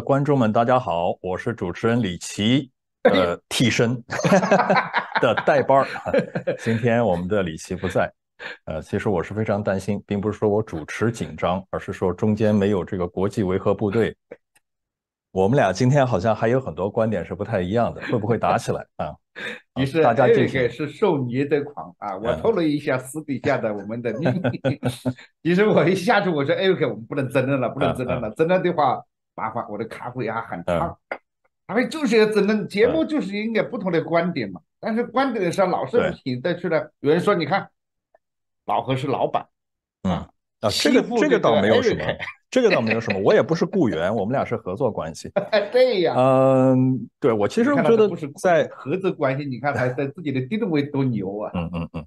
观众们，大家好，我是主持人李琦 呃，替身的代班儿。今天我们的李琦不在，呃，其实我是非常担心，并不是说我主持紧张，而是说中间没有这个国际维和部队，我们俩今天好像还有很多观点是不太一样的，会不会打起来啊？于是大家这个是受你的狂啊，我透露一下私底下的我们的秘密。其实我一下去我说，哎 k 我们不能争论了，不能争论了，争论的话。麻烦我的卡啡啊很烫。他们就是要争论节目，就是应该不同的观点嘛。但是观点上老是评得出来。有人说，你看，老何是老板，嗯啊，这个这个倒没有什么，这个倒没有什么。我也不是雇员，我们俩是合作关系。对呀，嗯，对我其实觉得不是在合作关系，你看还在自己的定位多牛啊。嗯嗯嗯。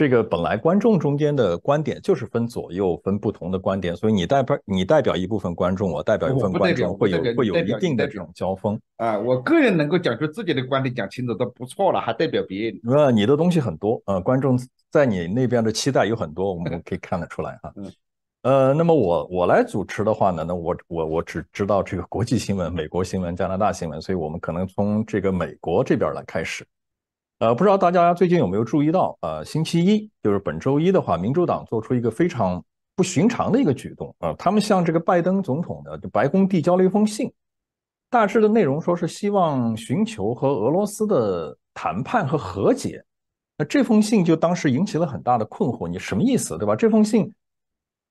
这个本来观众中间的观点就是分左右，分不同的观点，所以你代表你代表一部分观众，我代表一部分观众，会有会有一定的这种交锋啊。我个人能够讲出自己的观点，讲清楚都不错了，还代表别人。那你的东西很多啊，观众在你那边的期待有很多，我们 可以看得出来啊。嗯。呃，那么我我来主持的话呢，那我我我只知道这个国际新闻、美国新闻、加拿大新闻，所以我们可能从这个美国这边来开始。呃，不知道大家最近有没有注意到？呃，星期一就是本周一的话，民主党做出一个非常不寻常的一个举动啊，他们向这个拜登总统的白宫递交了一封信，大致的内容说是希望寻求和俄罗斯的谈判和和解。那这封信就当时引起了很大的困惑，你什么意思，对吧？这封信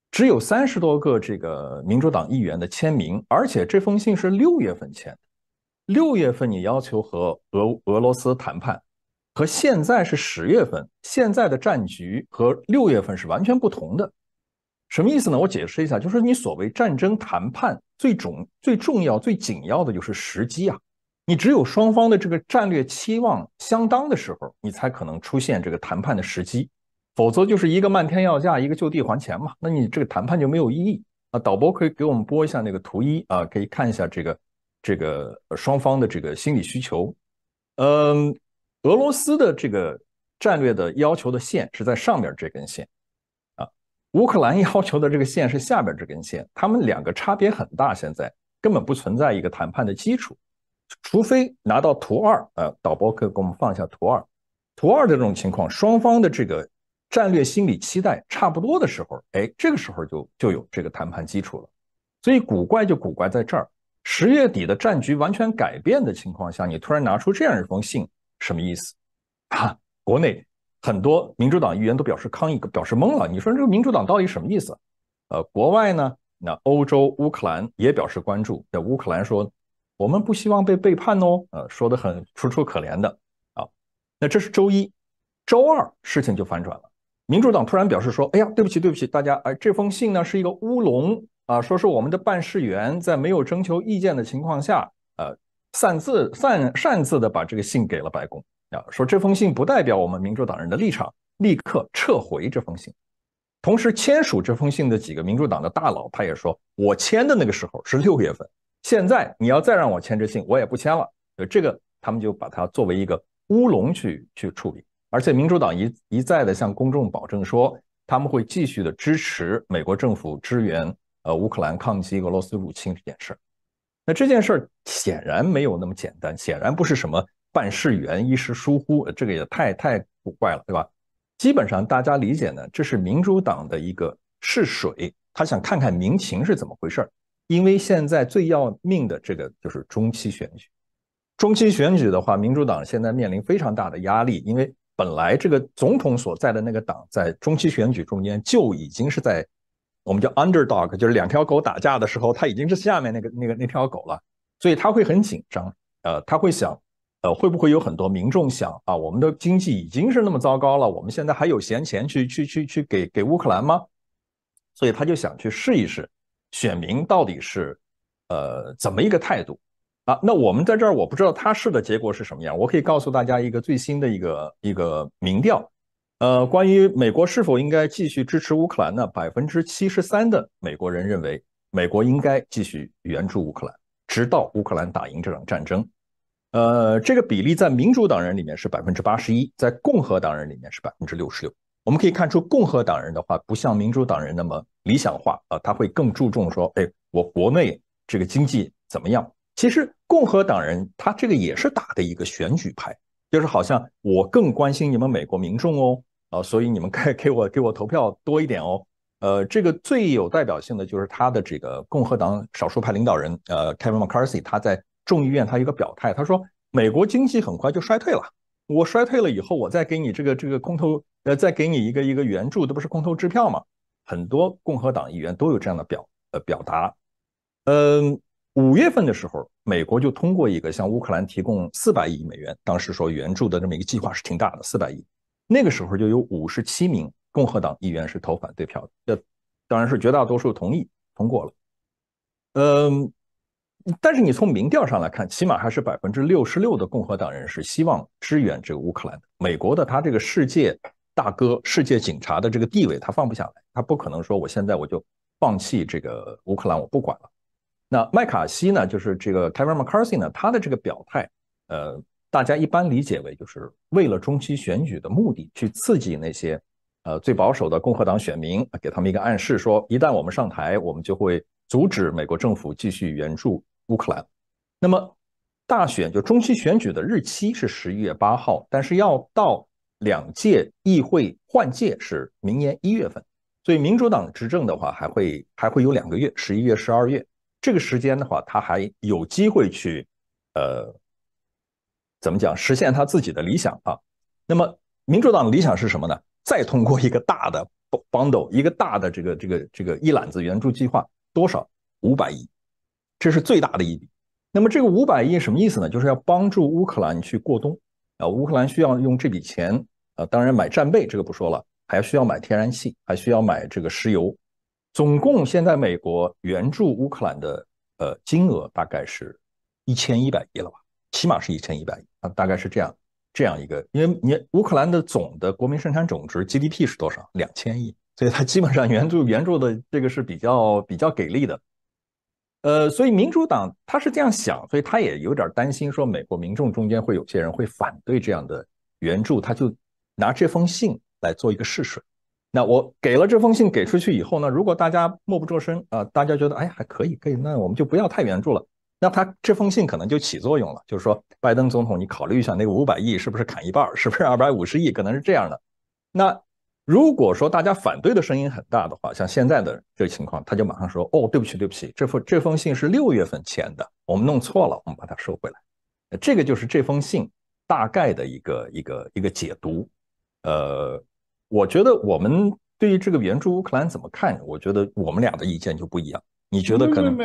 只有三十多个这个民主党议员的签名，而且这封信是六月份签的，六月份你要求和俄俄罗斯谈判。和现在是十月份，现在的战局和六月份是完全不同的。什么意思呢？我解释一下，就是你所谓战争谈判，最重、最重要、最紧要的，就是时机啊。你只有双方的这个战略期望相当的时候，你才可能出现这个谈判的时机，否则就是一个漫天要价，一个就地还钱嘛。那你这个谈判就没有意义啊。导播可以给我们播一下那个图一啊，可以看一下这个这个双方的这个心理需求，嗯。俄罗斯的这个战略的要求的线是在上面这根线，啊，乌克兰要求的这个线是下边这根线，他们两个差别很大，现在根本不存在一个谈判的基础，除非拿到图二，呃，导播可以给我们放一下图二，图二的这种情况，双方的这个战略心理期待差不多的时候，哎，这个时候就就有这个谈判基础了，所以古怪就古怪在这儿，十月底的战局完全改变的情况下，你突然拿出这样一封信。什么意思？啊，国内很多民主党议员都表示抗议，表示懵了。你说这个民主党到底什么意思？呃，国外呢？那欧洲、乌克兰也表示关注。那乌克兰说，我们不希望被背叛哦，呃，说的很楚楚可怜的啊。那这是周一、周二，事情就反转了。民主党突然表示说，哎呀，对不起，对不起，大家，哎，这封信呢是一个乌龙啊，说是我们的办事员在没有征求意见的情况下。擅自擅擅自的把这个信给了白宫，啊，说这封信不代表我们民主党人的立场，立刻撤回这封信。同时签署这封信的几个民主党的大佬，他也说，我签的那个时候是六月份，现在你要再让我签这信，我也不签了。所这个他们就把它作为一个乌龙去去处理。而且民主党一一再的向公众保证说，他们会继续的支持美国政府支援呃乌克兰抗击俄罗斯入侵这件事儿。那这件事儿显然没有那么简单，显然不是什么办事员一时疏忽，这个也太太古怪了，对吧？基本上大家理解呢，这是民主党的一个试水，他想看看民情是怎么回事儿。因为现在最要命的这个就是中期选举，中期选举的话，民主党现在面临非常大的压力，因为本来这个总统所在的那个党在中期选举中间就已经是在。我们叫 underdog，就是两条狗打架的时候，它已经是下面那个那个那条狗了，所以他会很紧张。呃，他会想，呃，会不会有很多民众想啊，我们的经济已经是那么糟糕了，我们现在还有闲钱去去去去给给乌克兰吗？所以他就想去试一试，选民到底是，呃，怎么一个态度啊？那我们在这儿，我不知道他试的结果是什么样。我可以告诉大家一个最新的一个一个民调。呃，关于美国是否应该继续支持乌克兰呢？百分之七十三的美国人认为美国应该继续援助乌克兰，直到乌克兰打赢这场战争。呃，这个比例在民主党人里面是百分之八十一，在共和党人里面是百分之六十六。我们可以看出，共和党人的话不像民主党人那么理想化啊，他会更注重说，哎，我国内这个经济怎么样？其实共和党人他这个也是打的一个选举牌，就是好像我更关心你们美国民众哦。啊，所以你们该 给我给我投票多一点哦。呃，这个最有代表性的就是他的这个共和党少数派领导人，呃，Kevin McCarthy，他在众议院他一个表态，他说美国经济很快就衰退了，我衰退了以后，我再给你这个这个空头，呃，再给你一个一个援助，这不是空头支票吗？很多共和党议员都有这样的表呃表达。嗯，五月份的时候，美国就通过一个向乌克兰提供四百亿美元，当时说援助的这么一个计划是挺大的，四百亿。那个时候就有五十七名共和党议员是投反对票的，当然是绝大多数同意通过了。嗯，但是你从民调上来看，起码还是百分之六十六的共和党人是希望支援这个乌克兰的。美国的他这个世界大哥、世界警察的这个地位他放不下来，他不可能说我现在我就放弃这个乌克兰，我不管了。那麦卡锡呢，就是这个 Kevin McCarthy 呢，他的这个表态，呃。大家一般理解为，就是为了中期选举的目的，去刺激那些呃最保守的共和党选民，给他们一个暗示，说一旦我们上台，我们就会阻止美国政府继续援助乌克兰。那么，大选就中期选举的日期是十一月八号，但是要到两届议会换届是明年一月份，所以民主党执政的话，还会还会有两个月，十一月、十二月这个时间的话，他还有机会去，呃。怎么讲？实现他自己的理想啊！那么民主党的理想是什么呢？再通过一个大的 bundle，一个大的这个这个这个一揽子援助计划，多少？五百亿，这是最大的一笔。那么这个五百亿什么意思呢？就是要帮助乌克兰去过冬啊！乌克兰需要用这笔钱啊，当然买战备这个不说了，还需要买天然气，还需要买这个石油。总共现在美国援助乌克兰的呃金额大概是，一千一百亿了吧？起码是一千一百亿啊，大概是这样这样一个，因为你乌克兰的总的国民生产总值 GDP 是多少？两千亿，所以它基本上援助援助的这个是比较比较给力的，呃，所以民主党他是这样想，所以他也有点担心说美国民众中间会有些人会反对这样的援助，他就拿这封信来做一个试水。那我给了这封信给出去以后呢，如果大家默不作声啊，大家觉得哎还可以可以，那我们就不要太援助了。那他这封信可能就起作用了，就是说，拜登总统，你考虑一下那个五百亿是不是砍一半，是不是二百五十亿，可能是这样的。那如果说大家反对的声音很大的话，像现在的这情况，他就马上说：“哦，对不起，对不起，这封这封信是六月份签的，我们弄错了，我们把它收回来。”这个就是这封信大概的一个一个一个解读。呃，我觉得我们对于这个援助乌克兰怎么看，我觉得我们俩的意见就不一样。你觉得可能？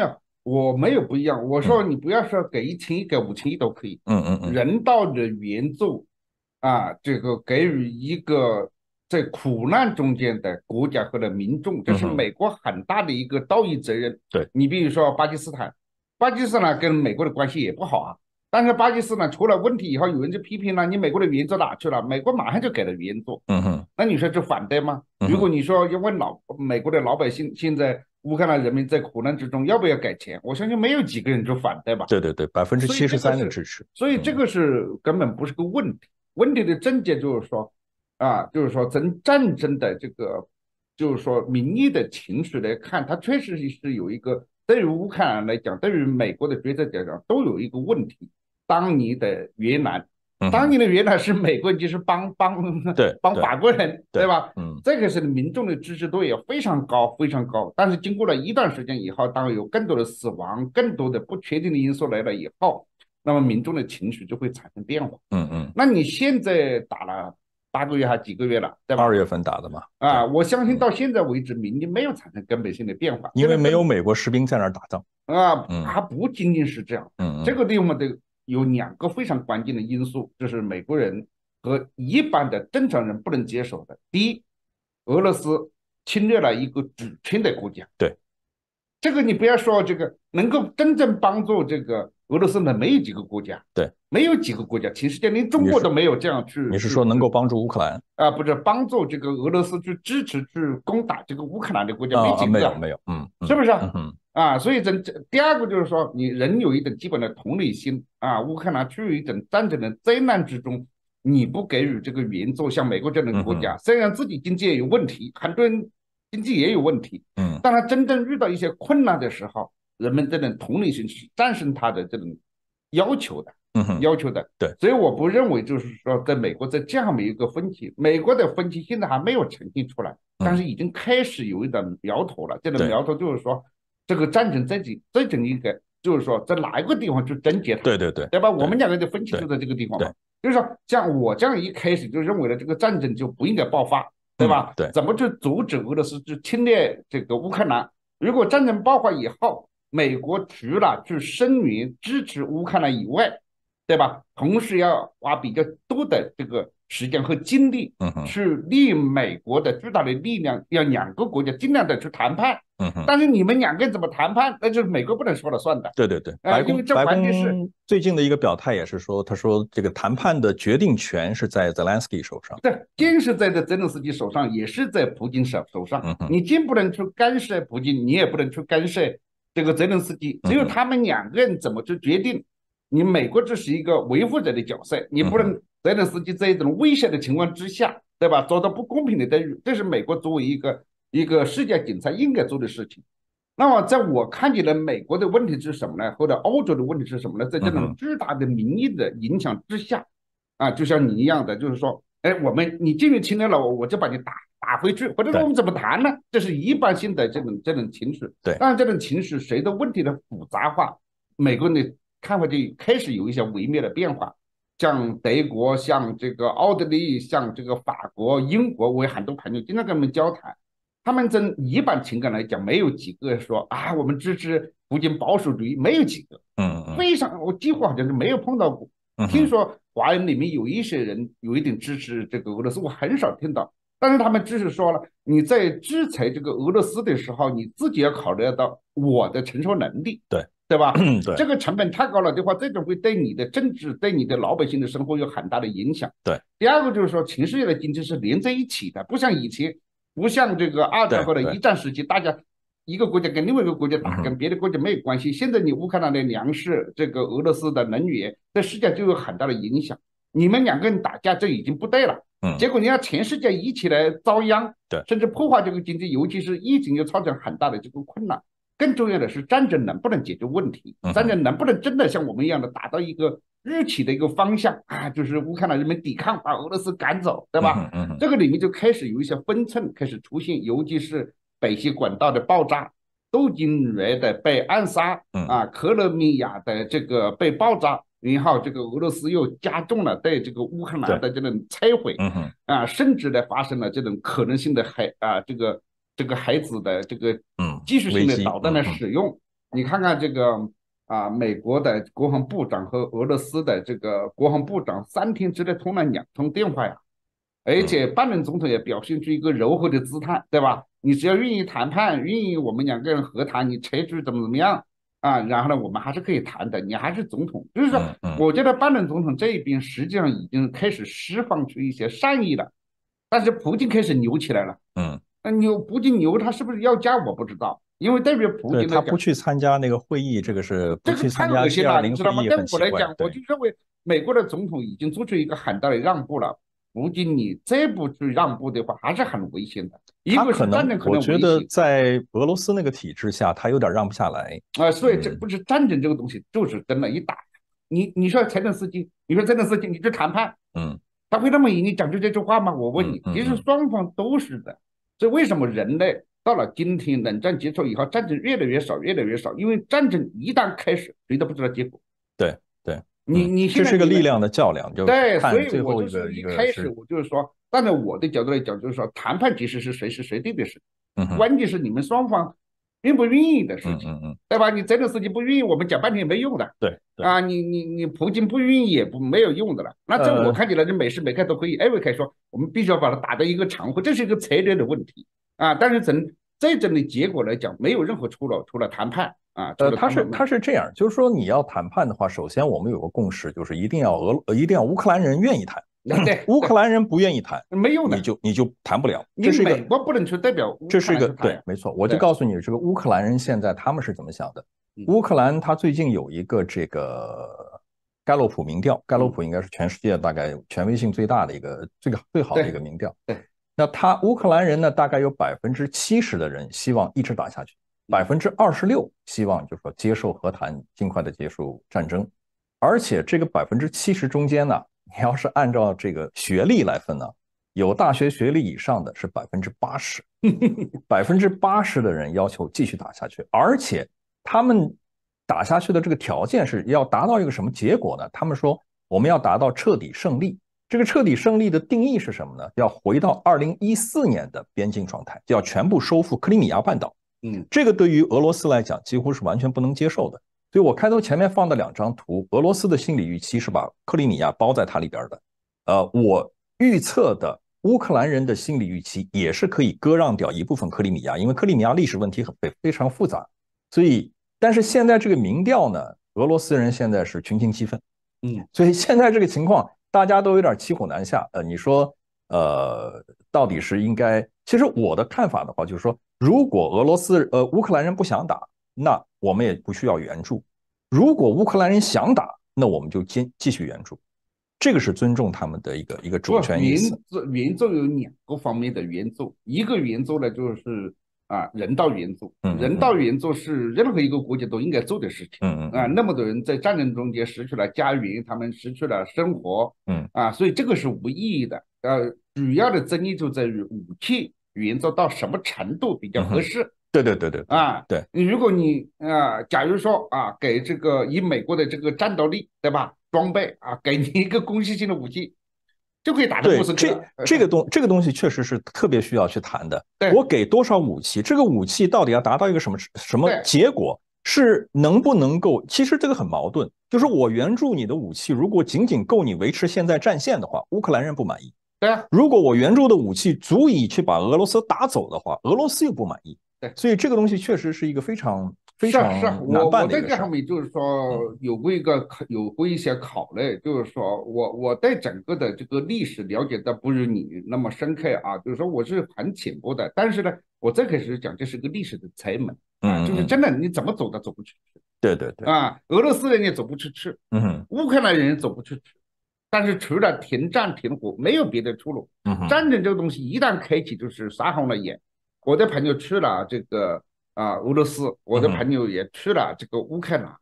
我没有不一样，我说你不要说给一千亿、给五千亿都可以，嗯嗯嗯，人道的援助啊，这个给予一个在苦难中间的国家或者民众，这是美国很大的一个道义责任。对，你比如说巴基斯坦，巴基斯坦跟美国的关系也不好啊，但是巴基斯坦出了问题以后，有人就批评了你美国的援助哪去了？美国马上就给了援助，嗯哼，那你说就反对吗？如果你说要问老美国的老百姓现在。乌克兰人民在苦难之中，要不要改签？我相信没有几个人就反对吧。对对对，百分之七十三的支持。所以这个是根本不是个问题。问题的症结就是说，啊，就是说从战争的这个，就是说民意的情绪来看，它确实是有一个对于乌克兰来讲，对于美国的决策者讲，都有一个问题。当你的越南。当年的原来是美国，人，就是帮帮对帮法国人，对吧？嗯，这个是民众的支持度也非常高，非常高。但是经过了一段时间以后，当有更多的死亡、更多的不确定的因素来了以后，那么民众的情绪就会产生变化。嗯嗯，那你现在打了八个月还几个月了？对吧？二月份打的嘛。啊，我相信到现在为止，民意没有产生根本性的变化。因为没有美国士兵在那儿打仗。啊，嗯，它不仅仅是这样。嗯，这个地方的。有两个非常关键的因素，这是美国人和一般的正常人不能接受的。第一，俄罗斯侵略了一个主权的国家。对。这个你不要说，这个能够真正帮助这个俄罗斯的没有几个国家，对，没有几个国家，全世界连中国都没有这样去。你是说能够帮助乌克兰？啊，不是帮助这个俄罗斯去支持去攻打这个乌克兰的国家，没有，没有，嗯，是不是？嗯，啊，所以这这第二个就是说，你人有一种基本的同理心啊，乌克兰处于一种战争的灾难之中，你不给予这个援助，像美国这样的国家，虽然自己经济也有问题，很多人。经济也有问题，嗯，当他真正遇到一些困难的时候，人们这种同理心是战胜他的这种要求的，嗯哼，要求的，对，所以我不认为就是说在美国在这样的一个分歧，美国的分歧现在还没有呈现出来，但是已经开始有一点苗头了，这种苗头就是说这个战争在几在争一个就是说在哪一个地方去终结，对对对，对吧？我们两个的分歧就在这个地方嘛，就是说像我这样一开始就认为了这个战争就不应该爆发。对吧？对，怎么去阻止俄罗斯去侵略这个乌克兰？如果战争爆发以后，美国除了去声援支持乌克兰以外，对吧？同时要花比较多的这个时间和精力，嗯，去利用美国的巨大的力量，要两个国家尽量的去谈判，嗯，但是你们两个怎么谈判，那就是美国不能说了算的，对对对，白宫白宫最近的一个表态也是说，他说这个谈判的决定权是在泽连斯基手上，对，尽是在的泽连斯基手上，也是在普京手手上，嗯哼，你既不能去干涉普京，你也不能去干涉这个泽连斯基，只有他们两个人怎么去决定。你美国这是一个维护者的角色，你不能泽连斯基在一种危险的情况之下，对吧？遭到不公平的待遇，这是美国作为一个一个世界警察应该做的事情。那么在我看起来，美国的问题是什么呢？或者欧洲的问题是什么呢？在这种巨大的民意的影响之下，啊，就像你一样的，就是说，哎，我们你进入侵略了，我我就把你打打回去，或者说我们怎么谈呢？这是一般性的这种这种情绪。对，但这种情绪随着问题的复杂化？美国的。看法就开始有一些微妙的变化，像德国、像这个奥地利、像这个法国、英国，我很多朋友经常跟我们交谈，他们从一般情感来讲，没有几个说啊，我们支持普京保守主义，没有几个，嗯嗯，非常，我几乎好像是没有碰到过。听说华人里面有一些人有一点支持这个俄罗斯，我很少听到，但是他们只是说了，你在制裁这个俄罗斯的时候，你自己要考虑到我的承受能力，对。对吧？对，这个成本太高了的话，这种会对你的政治、对你的老百姓的生活有很大的影响。对，第二个就是说，全世界的经济是连在一起的，不像以前，不像这个二战或者一战时期，大家一个国家跟另外一个国家打，跟别的国家没有关系。现在你乌克兰的粮食，这个俄罗斯的能源，在世界就有很大的影响。你们两个人打架就已经不对了，嗯，结果你要全世界一起来遭殃，对，甚至破坏这个经济，尤其是疫情又造成很大的这个困难。更重要的是战争能不能解决问题？战争能不能真的像我们一样的达到一个预期的一个方向啊？就是乌克兰人民抵抗，把俄罗斯赶走，对吧？这个里面就开始有一些分寸开始出现，尤其是北溪管道的爆炸、杜金元的被暗杀，啊，克罗米亚的这个被爆炸，然后这个俄罗斯又加重了对这个乌克兰的这种摧毁，啊，甚至呢发生了这种可能性的海啊这个。这个孩子的这个技术性的导弹的使用，你看看这个啊，美国的国防部长和俄罗斯的这个国防部长三天之内通了两通电话呀，而且拜登总统也表现出一个柔和的姿态，对吧？你只要愿意谈判，愿意我们两个人和谈，你拆除怎么怎么样啊？然后呢，我们还是可以谈的，你还是总统。就是说，我觉得拜登总统这一边实际上已经开始释放出一些善意了，但是普京开始牛起来了，嗯。那牛普京牛，他是不是要加？我不知道，因为代表普京他不去参加那个会议，这个是不去参加，这零会议很奇来对。我就认为，美国的总统已经做出一个很大的让步了。普京你再不去让步的话，还是很危险的。争可能我觉得在俄罗斯那个体制下，他有点让不下来。啊，所以这不是战争这个东西，就是等那一打。你你说财政斯基，你说财政斯基，你去谈判，嗯，他会那么你讲就这句话吗？我问你，其实双方都是的。这为什么人类到了今天冷战结束以后战争越来越少越来越少？因为战争一旦开始，谁都不知道结果。对对，你你现在这是个力量的较量，对，所以我就是一开始我就是说，站在我的角度来讲，就是说谈判其实是谁是谁对事，关键是你们双方。运不愿意的事情，嗯嗯，对吧？你真的事情不愿意，我们讲半天也没用的。对，啊，你你你普京不愿意也不没有用的了。那这我看起来就每时每刻都可以，艾薇卡说，我们必须要把它打到一个长会，这是一个策略的问题啊。但是从最终的结果来讲，没有任何出路，除了谈判啊。呃，他是他是这样，就是说你要谈判的话，首先我们有个共识，就是一定要俄一定要乌克兰人愿意谈。对 乌克兰人不愿意谈，没用的，你就你就谈不了。这是一美国不能去代表，这是一个对，没错。我就告诉你，这个乌克兰人现在他们是怎么想的。乌克兰他最近有一个这个盖洛普民调，盖洛普应该是全世界大概权威性最大的一个最最好的一个民调。对，那他乌克兰人呢，大概有百分之七十的人希望一直打下去，百分之二十六希望就是说接受和谈，尽快的结束战争。而且这个百分之七十中间呢。你要是按照这个学历来分呢，有大学学历以上的是百分之八十，百分之八十的人要求继续打下去，而且他们打下去的这个条件是要达到一个什么结果呢？他们说我们要达到彻底胜利，这个彻底胜利的定义是什么呢？要回到二零一四年的边境状态，要全部收复克里米亚半岛。嗯，这个对于俄罗斯来讲几乎是完全不能接受的。所以我开头前面放的两张图，俄罗斯的心理预期是把克里米亚包在它里边的，呃，我预测的乌克兰人的心理预期也是可以割让掉一部分克里米亚，因为克里米亚历史问题很非常复杂，所以，但是现在这个民调呢，俄罗斯人现在是群情激愤，嗯，所以现在这个情况，大家都有点骑虎难下，呃，你说，呃，到底是应该，其实我的看法的话，就是说，如果俄罗斯，呃，乌克兰人不想打。那我们也不需要援助。如果乌克兰人想打，那我们就接继续援助，这个是尊重他们的一个一个主权意识。援助有两个方面的援助，一个援助呢就是啊人道援助，人道援助是任何一个国家都应该做的事情。嗯嗯啊，那么多人在战争中间失去了家园，他们失去了生活。嗯啊，所以这个是无意义的。呃，主要的争议就在于武器援助到什么程度比较合适。对对对对，啊，对，你如果你呃，假如说啊，给这个以美国的这个战斗力，对吧？装备啊，给你一个攻击性的武器，就可以打得不死这这个东这个东西确实是特别需要去谈的。我给多少武器？这个武器到底要达到一个什么什么结果？是能不能够？其实这个很矛盾。就是我援助你的武器，如果仅仅够你维持现在战线的话，乌克兰人不满意；对啊，如果我援助的武器足以去把俄罗斯打走的话，俄罗斯又不满意。所以这个东西确实是一个非常非常是办我我在这上面就是说有过一个有过一些考虑，就是说我我对整个的这个历史了解的不如你那么深刻啊，就是说我是很浅薄的。但是呢，我最开始讲这是个历史的柴门，嗯，就是真的你怎么走都走不出去。对对对。啊，俄罗斯人也走不出去，嗯，乌克兰人也走不出去，但是除了停战停火，没有别的出路。战争这个东西一旦开启，就是杀红了眼。我的朋友去了这个啊，俄罗斯。我的朋友也去了这个乌克兰。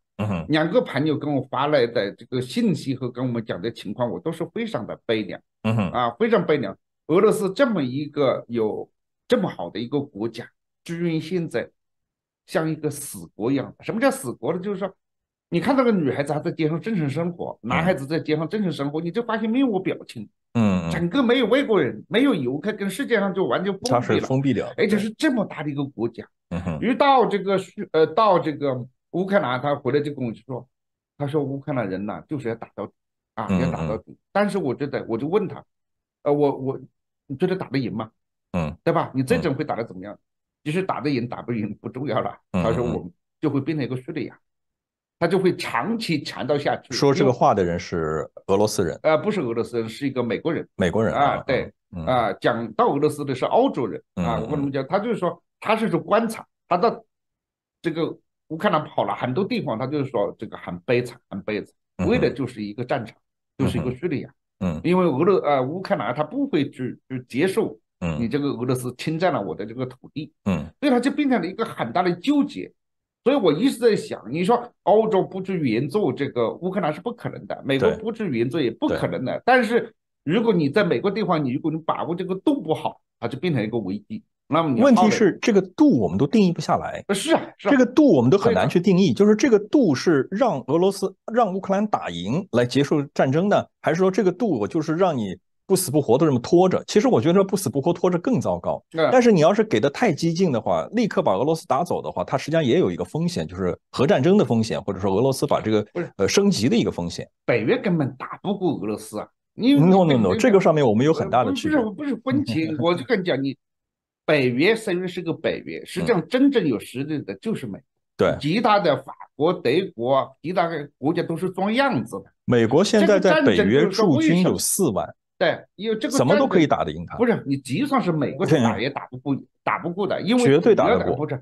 两个朋友跟我发来的这个信息和跟我们讲的情况，我都是非常的悲凉。嗯哼，啊，非常悲凉。俄罗斯这么一个有这么好的一个国家，居然现在像一个死国一样。什么叫死国呢？就是说，你看那个女孩子还在街上正常生活，男孩子在街上正常生活，你就发现面无表情。嗯，整个没有外国人，没有游客，跟世界上就完全封闭了，而且是这么大的一个国家，一到这个呃，到这个乌克兰，他回来就跟我说，他说乌克兰人呐就是要打到，啊，要打到，底。但是我觉得我就问他，呃，我我你觉得打得赢吗？嗯，对吧？你这种会打得怎么样？其实打得赢打不赢不重要了，他说我们就会变成一个叙利亚。他就会长期缠到下去。说这个话的人是俄罗斯人？呃，不是俄罗斯人，是一个美国人。美国人啊，对啊，讲到俄罗斯的是澳洲人啊。我跟你们讲，他就是说，他是去观察，他到这个乌克兰跑了很多地方，他就是说这个很悲惨、很悲惨，为的就是一个战场，就是一个叙利亚。嗯。因为俄罗呃乌克兰他不会去去接受，嗯，你这个俄罗斯侵占了我的这个土地，嗯，所以他就变成了一个很大的纠结。所以我一直在想，你说欧洲不支援助这个乌克兰是不可能的，美国不支援助也不可能的。但是如果你在美国地方，你如果你把握这个度不好，它就变成一个危机。那么问题是这个度我们都定义不下来。是啊，是啊，这个度我们都很难去定义。就是这个度是让俄罗斯、让乌克兰打赢来结束战争呢，还是说这个度我就是让你？不死不活的这么拖着，其实我觉得不死不活拖着更糟糕。对。但是你要是给的太激进的话，立刻把俄罗斯打走的话，它实际上也有一个风险，就是核战争的风险，或者说俄罗斯把这个呃升级的一个风险。北约根本打不过俄罗斯啊！你 no no no，这个上面我们有很大的区别。不是，不是分歧，我就跟你讲，你北约虽然是个北约，实际上真正有实力的就是美国。对。其他的法国、德国，其他的国家都是装样子的。美国现在在北约驻军有四万。对，因为这个怎么都可以打得赢他。不是你，即算是美国打也打不过，打不过的。因为绝对打不过。这，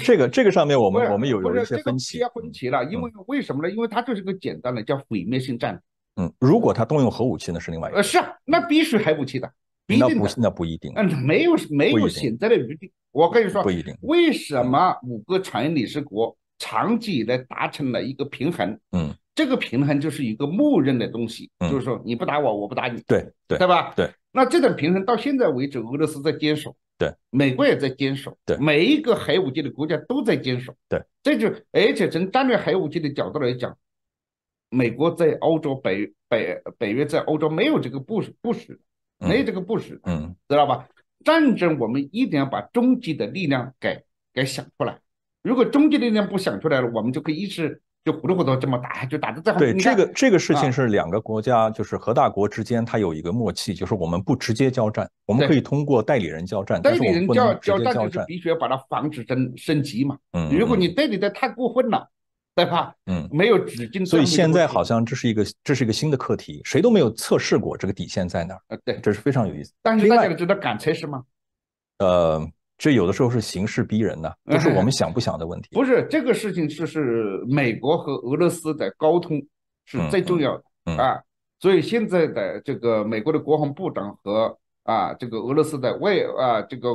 这个，这个上面我们我们有有一些分歧。结婚了，因为为什么呢？因为它就是个简单的叫毁灭性战争。嗯，如果他动用核武器呢，是另外一个。是啊，那必须核武器的，那不那不一定。嗯，没有没有选择的余地。我跟你说，不一定。为什么五个常任理事国长期以来达成了一个平衡？嗯。这个平衡就是一个默认的东西，就是说你不打我，我不打你，对对，对吧？对。那这种平衡到现在为止，俄罗斯在坚守，对，美国也在坚守，对，每一个核武器的国家都在坚守，对。这就而且从战略核武器的角度来讲，美国在欧洲北北北约在欧洲没有这个布布什，没有这个布什，嗯，知道吧？战争我们一定要把终极的力量给给想出来，如果终极力量不想出来了，我们就可以一直。就糊里糊涂这么打，就打得这狠。对这个这个事情是两个国家，就是核大国之间，它有一个默契，就是我们不直接交战，我们可以通过代理人交战。代理人交交战就是必须要把它防止升升级嘛。嗯。如果你代理的太过分了，对吧？嗯。没有止境。所以现在好像这是一个这是一个新的课题，谁都没有测试过这个底线在哪儿。呃，对，这是非常有意思。但是家都知道敢测试吗？呃。这有的时候是形势逼人呐，不是我们想不想的问题。不是这个事情，是是美国和俄罗斯的沟通是最重要的啊。所以现在的这个美国的国防部长和啊这个俄罗斯的外啊这个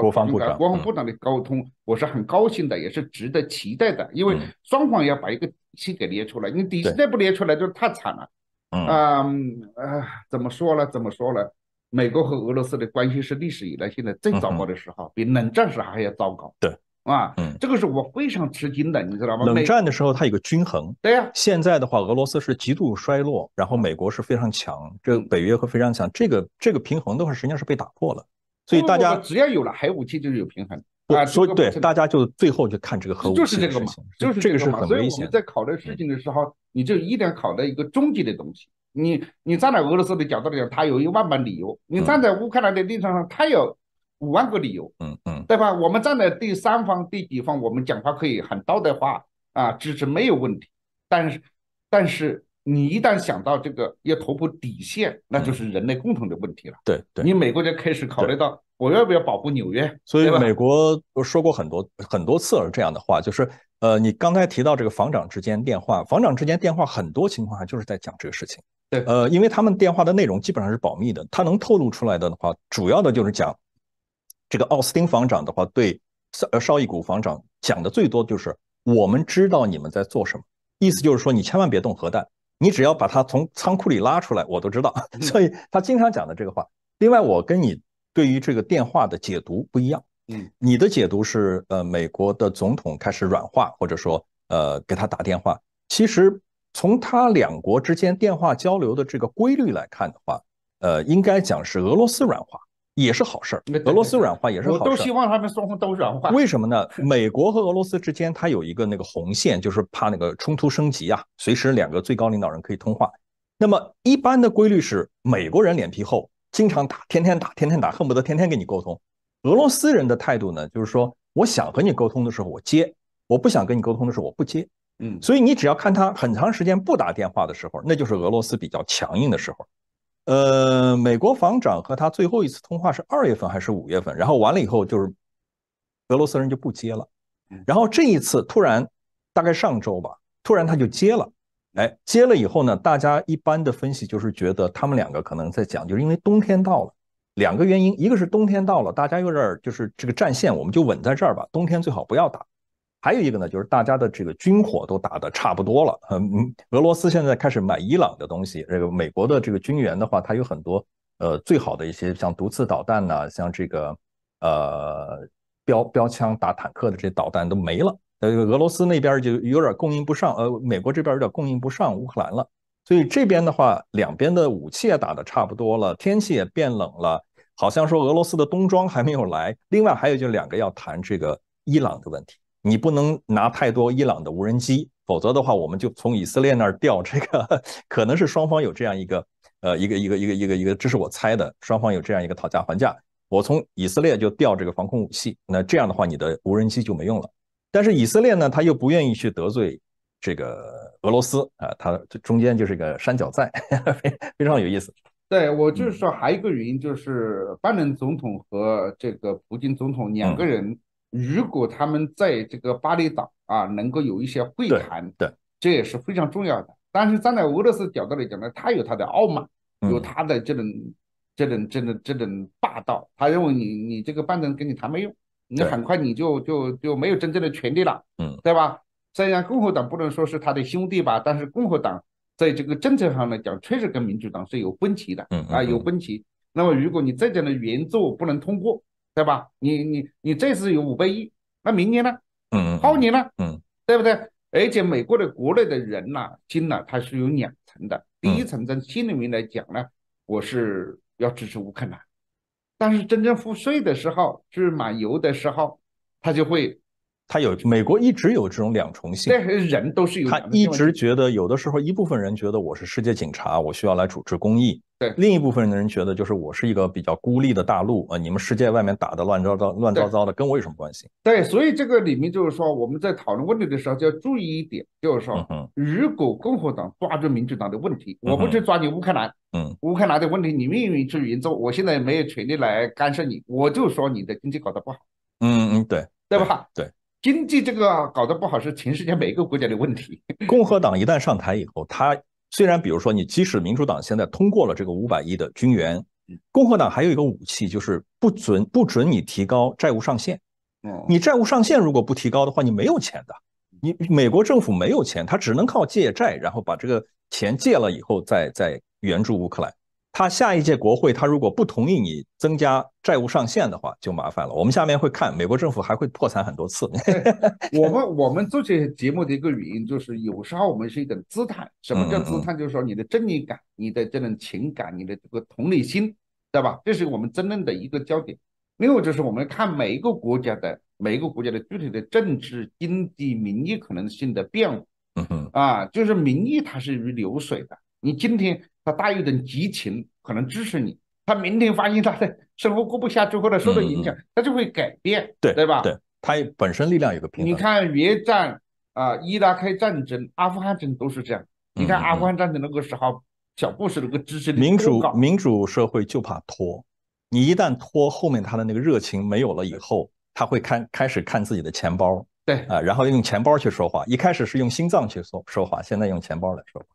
国防部长国防部长的沟通，我是很高兴的，也是值得期待的。因为双方要把一个底线给列出来，你底线再不列出来就太惨了。嗯啊，怎么说了？怎么说了？美国和俄罗斯的关系是历史以来现在最糟糕的时候，比冷战时还要糟糕。对，啊，这个是我非常吃惊的，你知道吗？冷战的时候它有个均衡。对呀，现在的话，俄罗斯是极度衰落，然后美国是非常强，这北约和非常强，这个这个平衡的话实际上是被打破了。所以大家只要有了核武器，就是有平衡。啊，所以对大家就最后就看这个核武器。就是这个嘛，就是这个嘛，所以我们在考虑事情的时候，你就一定要考虑一个终极的东西。你你站在俄罗斯的角度来讲，他有一万本理由；你站在乌克兰的立场上，他有五万个理由。嗯嗯，对吧？我们站在第三方、第几方，我们讲话可以很道德化啊，支持没有问题。但是，但是你一旦想到这个要突破底线，那就是人类共同的问题了。对对，你美国就开始考虑到我要不要保护纽约？所以美国说过很多很多次了这样的话，就是呃，你刚才提到这个防长之间电话，防长之间电话很多情况下就是在讲这个事情。对，呃，因为他们电话的内容基本上是保密的，他能透露出来的的话，主要的就是讲这个奥斯汀防长的话，对邵绍伊古防长讲的最多就是，我们知道你们在做什么，意思就是说你千万别动核弹，你只要把它从仓库里拉出来，我都知道。所以他经常讲的这个话。另外，我跟你对于这个电话的解读不一样。嗯，你的解读是，呃，美国的总统开始软化，或者说，呃，给他打电话，其实。从他两国之间电话交流的这个规律来看的话，呃，应该讲是俄罗斯软化也是好事儿。俄罗斯软化也是好事儿。我都希望他们双方都软化。为什么呢？美国和俄罗斯之间，它有一个那个红线，就是怕那个冲突升级啊。随时两个最高领导人可以通话。那么一般的规律是，美国人脸皮厚，经常打，天天打，天天打，恨不得天天跟你沟通。俄罗斯人的态度呢，就是说，我想和你沟通的时候我接，我不想跟你沟通的时候我不接。嗯，所以你只要看他很长时间不打电话的时候，那就是俄罗斯比较强硬的时候。呃，美国防长和他最后一次通话是二月份还是五月份？然后完了以后就是俄罗斯人就不接了。然后这一次突然，大概上周吧，突然他就接了。哎，接了以后呢，大家一般的分析就是觉得他们两个可能在讲，就是因为冬天到了，两个原因，一个是冬天到了，大家有点就是这个战线我们就稳在这儿吧，冬天最好不要打。还有一个呢，就是大家的这个军火都打得差不多了。嗯，俄罗斯现在开始买伊朗的东西，这个美国的这个军援的话，它有很多呃最好的一些像毒刺导弹呐，像这个呃标标枪打坦克的这些导弹都没了。呃，俄罗斯那边就有点供应不上，呃，美国这边有点供应不上乌克兰了。所以这边的话，两边的武器也打得差不多了，天气也变冷了，好像说俄罗斯的冬装还没有来。另外还有就两个要谈这个伊朗的问题。你不能拿太多伊朗的无人机，否则的话，我们就从以色列那儿调这个。可能是双方有这样一个，呃，一个一个一个一个一个，这是我猜的。双方有这样一个讨价还价，我从以色列就调这个防空武器。那这样的话，你的无人机就没用了。但是以色列呢，他又不愿意去得罪这个俄罗斯啊，他中间就是一个山脚哈，非非常有意思。对我就是说，还有一个原因就是，拜登总统和这个普京总统两个人。如果他们在这个巴厘岛啊能够有一些会谈，对，这也是非常重要的。但是站在俄罗斯角度来讲呢，他有他的傲慢，有他的这种、这种、这种、这种霸道。他认为你、你这个拜登跟你谈没用，你很快你就就就没有真正的权利了，嗯，对吧？虽然共和党不能说是他的兄弟吧，但是共和党在这个政策上来讲，确实跟民主党是有分歧的，嗯，啊有分歧。那么如果你再讲的援助不能通过。对吧？你你你这次有五百亿，那明年呢？嗯后年呢？嗯，对不对？而且美国的国内的人呢，进了他是有两层的，第一层在心里面来讲呢，我是要支持乌克兰，但是真正付税的时候，去买油的时候，他就会。他有美国一直有这种两重性，但是人都是有。他一直觉得有的时候一部分人觉得我是世界警察，我需要来主持公益；对另一部分人觉得就是我是一个比较孤立的大陆啊，你们世界外面打的乱糟糟、乱糟糟的，跟我有什么关系？对，所以这个里面就是说我们在讨论问题的时候就要注意一点，就是说，如果共和党抓住民主党的问题，我不去抓你乌克兰，嗯，乌克兰的问题你命运之云中，我现在没有权利来干涉你，我就说你的经济搞得不好，嗯嗯对，对吧？对。经济这个搞得不好是全世界每个国家的问题。共和党一旦上台以后，他虽然比如说你，即使民主党现在通过了这个五百亿的军援，共和党还有一个武器就是不准不准你提高债务上限。嗯，你债务上限如果不提高的话，你没有钱的。你美国政府没有钱，他只能靠借债，然后把这个钱借了以后再再援助乌克兰。他下一届国会，他如果不同意你增加债务上限的话，就麻烦了。我们下面会看美国政府还会破产很多次。我们我们做这些节目的一个原因就是，有时候我们是一种姿态。什么叫姿态？就是说你的正义感、你的这种情感、你的这个同理心，对吧？这是我们争论的一个焦点。另外就是我们看每一个国家的每一个国家的具体的政治、经济、民意可能性的变化。嗯哼。啊，就是民意它是如流水的，你今天。他大有等激情，可能支持你。他明天发现他的生活过不下去，或者受到影响，他就会改变，对对吧？对，他本身力量有个平衡。你看越战啊、伊拉克战争、阿富汗战争都是这样。你看阿富汗战争那个时候，小布什那个支持民主，民主社会就怕拖。你一旦拖，后面他的那个热情没有了以后，他会看开始看自己的钱包，对，啊，然后用钱包去说话。一开始是用心脏去说说话，现在用钱包来说话。